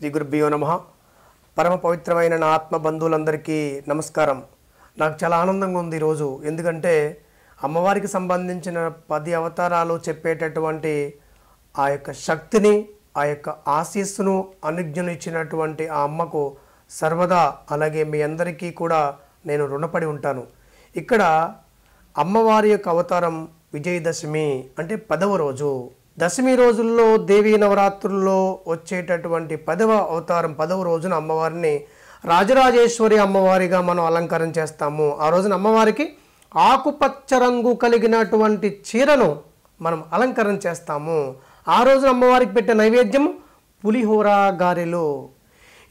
శ్రీ గురుభ్యో నమ పరమ పవిత్రమైన నా ఆత్మ బంధువులందరికీ నమస్కారం నాకు చాలా ఆనందంగా ఉంది ఈరోజు ఎందుకంటే అమ్మవారికి సంబంధించిన పది అవతారాలు చెప్పేటటువంటి ఆ యొక్క శక్తిని ఆ యొక్క ఆశీస్సును అనుజ్ఞను ఇచ్చినటువంటి ఆ అమ్మకు సర్వదా అలాగే మీ అందరికీ కూడా నేను రుణపడి ఉంటాను ఇక్కడ అమ్మవారి యొక్క అవతారం విజయదశమి అంటే పదవ రోజు దశమి రోజుల్లో దేవీ నవరాత్రుల్లో వచ్చేటటువంటి పదవ అవతారం పదవ రోజున అమ్మవారిని రాజరాజేశ్వరి అమ్మవారిగా మనం అలంకారం చేస్తాము ఆ రోజున అమ్మవారికి ఆకుపచ్చ రంగు కలిగినటువంటి చీరను మనం అలంకరణ చేస్తాము ఆ రోజున అమ్మవారికి పెట్టే నైవేద్యం పులిహోర గారెలు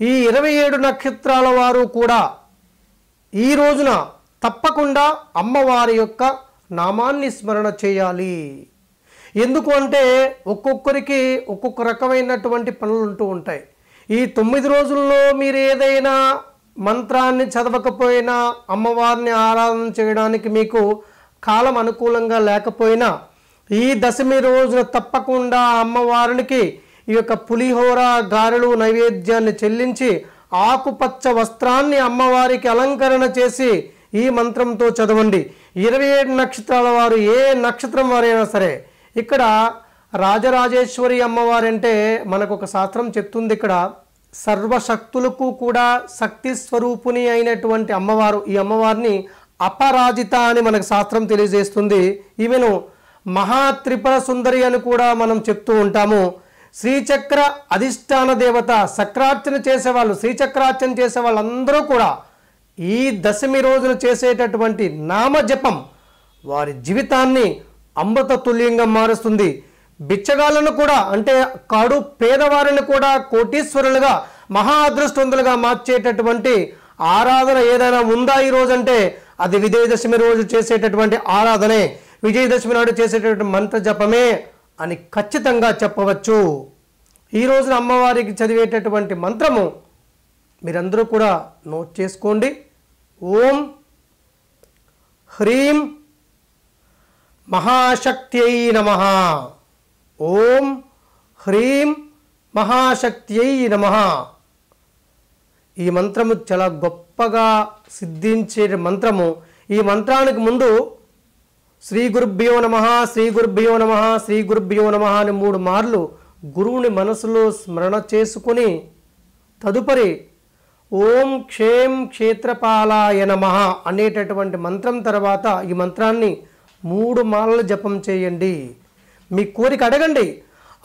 ఈ ఇరవై ఏడు నక్షత్రాల వారు కూడా ఈ రోజున తప్పకుండా అమ్మవారి యొక్క నామాన్ని స్మరణ చేయాలి ఎందుకు అంటే ఒక్కొక్కరికి ఒక్కొక్క రకమైనటువంటి పనులు ఉంటూ ఉంటాయి ఈ తొమ్మిది రోజుల్లో మీరు ఏదైనా మంత్రాన్ని చదవకపోయినా అమ్మవారిని ఆరాధన చేయడానికి మీకు కాలం అనుకూలంగా లేకపోయినా ఈ దశమి రోజున తప్పకుండా అమ్మవారికి ఈ యొక్క పులిహోర గారెలు నైవేద్యాన్ని చెల్లించి ఆకుపచ్చ వస్త్రాన్ని అమ్మవారికి అలంకరణ చేసి ఈ మంత్రంతో చదవండి ఇరవై ఏడు నక్షత్రాల వారు ఏ నక్షత్రం వారైనా సరే ఇక్కడ రాజరాజేశ్వరి అంటే మనకు ఒక శాస్త్రం చెప్తుంది ఇక్కడ సర్వశక్తులకు కూడా శక్తి స్వరూపుని అయినటువంటి అమ్మవారు ఈ అమ్మవారిని అపరాజిత అని మనకు శాస్త్రం తెలియజేస్తుంది ఈమెను మహాత్రిపుర సుందరి అని కూడా మనం చెప్తూ ఉంటాము శ్రీచక్ర అధిష్టాన దేవత చక్రార్చన చేసేవాళ్ళు శ్రీచక్రార్చన చేసే వాళ్ళందరూ కూడా ఈ దశమి రోజులు చేసేటటువంటి నామజపం వారి జీవితాన్ని అమృత తుల్యంగా మారుస్తుంది బిచ్చగాళ్లను కూడా అంటే కాడు పేదవారిని కూడా కోటీశ్వరులుగా మహా అదృష్టవంతులుగా మార్చేటటువంటి ఆరాధన ఏదైనా ఉందా ఈ రోజు అంటే అది విజయదశమి రోజు చేసేటటువంటి ఆరాధనే విజయదశమి నాడు చేసేటటువంటి మంత్ర జపమే అని ఖచ్చితంగా చెప్పవచ్చు ఈ రోజున అమ్మవారికి చదివేటటువంటి మంత్రము మీరందరూ కూడా నోట్ చేసుకోండి ఓం హ్రీం మహాశక్త్యై నమ ఓం హ్రీం మహాశక్త్యై నమ ఈ మంత్రము చాలా గొప్పగా సిద్ధించే మంత్రము ఈ మంత్రానికి ముందు శ్రీ గురుభ్యో నమ శ్రీ గురుభ్యో నమ శ్రీ గురుభ్యో నమ అని మూడు మార్లు గురువుని మనసులో స్మరణ చేసుకుని తదుపరి ఓం క్షేం క్షేత్రపాలాయ నమ అనేటటువంటి మంత్రం తర్వాత ఈ మంత్రాన్ని మూడు మాలలు జపం చేయండి మీ కోరిక అడగండి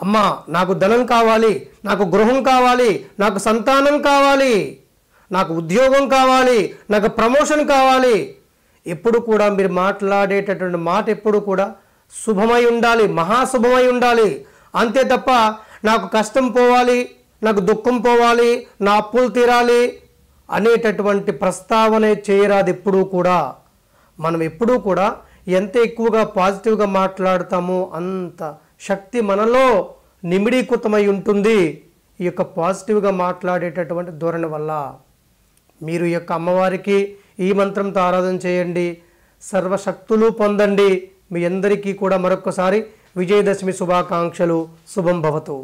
అమ్మా నాకు ధనం కావాలి నాకు గృహం కావాలి నాకు సంతానం కావాలి నాకు ఉద్యోగం కావాలి నాకు ప్రమోషన్ కావాలి ఎప్పుడు కూడా మీరు మాట్లాడేటటువంటి మాట ఎప్పుడు కూడా శుభమై ఉండాలి మహాశుభమై ఉండాలి అంతే తప్ప నాకు కష్టం పోవాలి నాకు దుఃఖం పోవాలి నా అప్పులు తీరాలి అనేటటువంటి ప్రస్తావన చేయరాదు ఎప్పుడూ కూడా మనం ఎప్పుడూ కూడా ఎంత ఎక్కువగా పాజిటివ్గా మాట్లాడతామో అంత శక్తి మనలో నిమిడీకృతమై ఉంటుంది ఈ యొక్క పాజిటివ్గా మాట్లాడేటటువంటి ధోరణి వల్ల మీరు యొక్క అమ్మవారికి ఈ మంత్రంతో ఆరాధన చేయండి సర్వశక్తులు పొందండి మీ అందరికీ కూడా మరొకసారి విజయదశమి శుభాకాంక్షలు శుభం భవతు